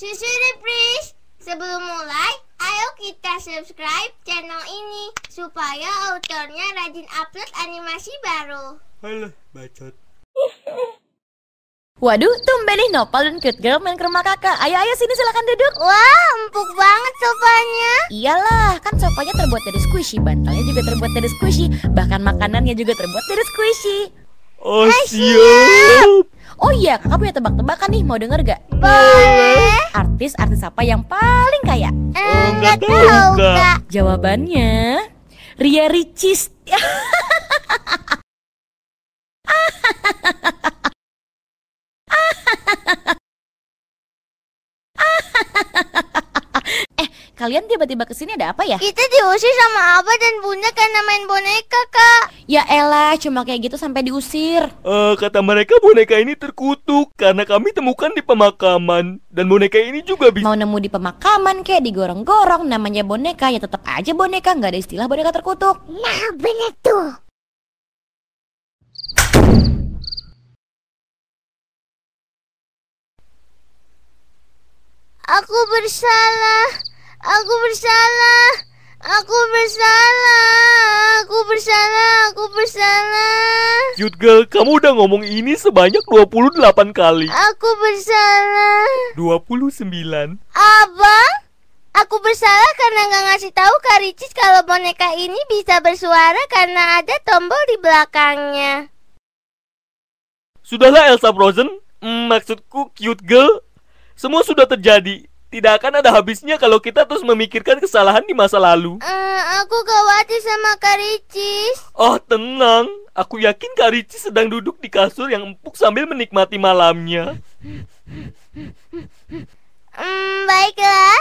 Susu please. Sebelum mulai, ayo kita subscribe channel ini supaya autornya rajin upload animasi baru. Halo, bacot. Waduh, tumben nih Nopal dan cute girl main ke rumah kakak. Ayo, ayo sini silahkan duduk. Wah, empuk banget sofanya. Iyalah, kan sofanya terbuat dari squishy, bantalnya juga terbuat dari squishy, bahkan makanannya juga terbuat dari squishy. Oh, siap. siap. Iya, kakak punya tebak-tebakan nih, mau denger gak? Boleh Artis-artis apa yang paling kaya? Enggak eh, oh, tahu kak Jawabannya Ria Ricis Kalian tiba-tiba kesini ada apa ya? Kita diusir sama Abah dan Bunda karena main boneka, Kak. Ya elah, cuma kayak gitu sampai diusir. Uh, kata mereka boneka ini terkutuk karena kami temukan di pemakaman. Dan boneka ini juga bisa... Mau nemu di pemakaman kayak digorong-gorong namanya boneka, ya tetap aja boneka. Nggak ada istilah boneka terkutuk. Nah, benar tuh. Aku bersalah. Aku bersalah. Aku bersalah. Aku bersalah. Aku bersalah. Cute girl, kamu udah ngomong ini sebanyak 28 kali. Aku bersalah. 29. Abang, aku bersalah karena nggak ngasih tahu Kak Ricis kalau boneka ini bisa bersuara karena ada tombol di belakangnya. Sudahlah Elsa Frozen, hmm, maksudku cute girl. Semua sudah terjadi tidak akan ada habisnya kalau kita terus memikirkan kesalahan di masa lalu. Uh, aku khawatir sama Karicis. Oh, tenang. Aku yakin Karicis sedang duduk di kasur yang empuk sambil menikmati malamnya. Hmm, baiklah.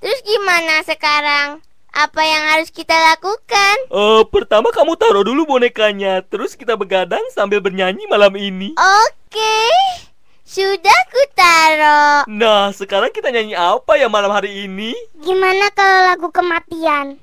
Terus gimana sekarang? Apa yang harus kita lakukan? Uh, pertama kamu taruh dulu bonekanya, terus kita begadang sambil bernyanyi malam ini. Oke. Okay. Sudah taruh. Nah, sekarang kita nyanyi apa ya malam hari ini? Gimana kalau lagu kematian?